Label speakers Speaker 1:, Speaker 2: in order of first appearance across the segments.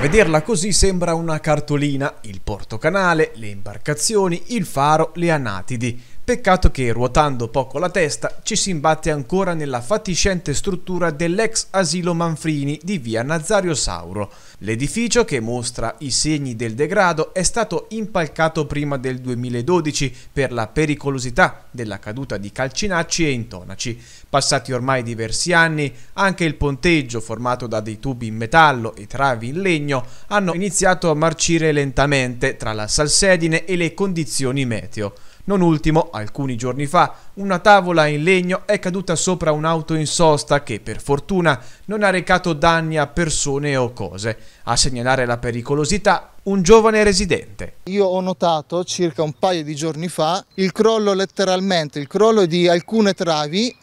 Speaker 1: vederla così sembra una cartolina, il porto canale, le imbarcazioni, il faro, le anatidi, Peccato che, ruotando poco la testa, ci si imbatte ancora nella fatiscente struttura dell'ex asilo Manfrini di via Nazario Sauro. L'edificio, che mostra i segni del degrado, è stato impalcato prima del 2012 per la pericolosità della caduta di calcinacci e intonaci. Passati ormai diversi anni, anche il ponteggio, formato da dei tubi in metallo e travi in legno, hanno iniziato a marcire lentamente tra la salsedine e le condizioni meteo. Non ultimo, alcuni giorni fa, una tavola in legno è caduta sopra un'auto in sosta che per fortuna non ha recato danni a persone o cose. A segnalare la pericolosità un giovane residente.
Speaker 2: Io ho notato circa un paio di giorni fa il crollo letteralmente, il crollo di alcune travi,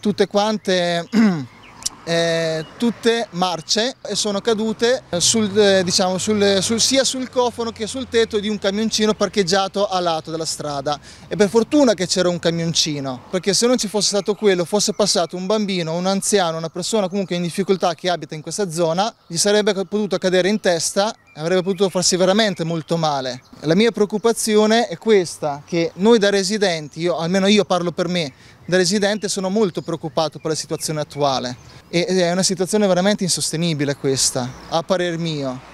Speaker 2: tutte quante eh, tutte marce e sono cadute eh, sul, eh, diciamo, sul, eh, sul, sia sul cofano che sul tetto di un camioncino parcheggiato a lato della strada e per fortuna che c'era un camioncino perché se non ci fosse stato quello fosse passato un bambino, un anziano, una persona comunque in difficoltà che abita in questa zona gli sarebbe potuto cadere in testa avrebbe potuto farsi veramente molto male. La mia preoccupazione è questa, che noi da residenti, io, almeno io parlo per me, da residente sono molto preoccupato per la situazione attuale e è una situazione veramente insostenibile questa, a parer mio.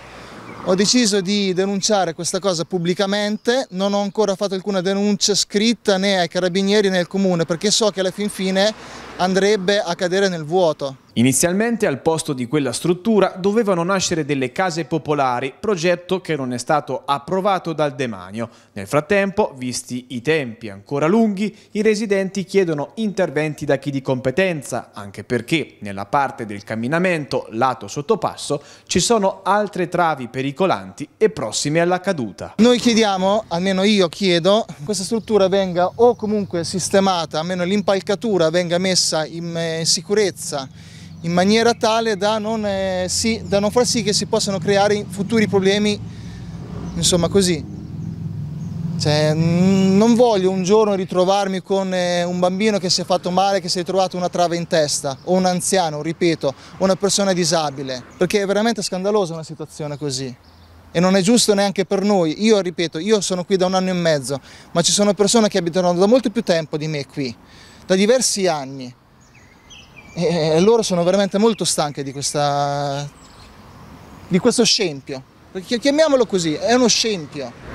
Speaker 2: Ho deciso di denunciare questa cosa pubblicamente, non ho ancora fatto alcuna denuncia scritta né ai carabinieri né al comune perché so che alla fin fine andrebbe a cadere nel vuoto. Inizialmente al posto di
Speaker 1: quella struttura dovevano nascere delle case popolari, progetto che non è stato approvato dal demanio. Nel frattempo, visti i tempi ancora lunghi, i residenti chiedono interventi da chi di competenza, anche perché nella parte del camminamento lato sottopasso ci sono altre travi pericolanti e prossime alla caduta.
Speaker 2: Noi chiediamo, almeno io chiedo, che questa struttura venga o comunque sistemata, almeno l'impalcatura venga messa in eh, sicurezza in maniera tale da non, eh, sì, da non far sì che si possano creare futuri problemi, insomma così. Cioè, non voglio un giorno ritrovarmi con eh, un bambino che si è fatto male, che si è trovato una trave in testa, o un anziano, ripeto, o una persona disabile, perché è veramente scandalosa una situazione così. E non è giusto neanche per noi. Io, ripeto, io sono qui da un anno e mezzo, ma ci sono persone che abitano da molto più tempo di me qui, da diversi anni, e loro sono veramente molto stanche di, questa, di questo scempio, perché chiamiamolo così, è uno scempio.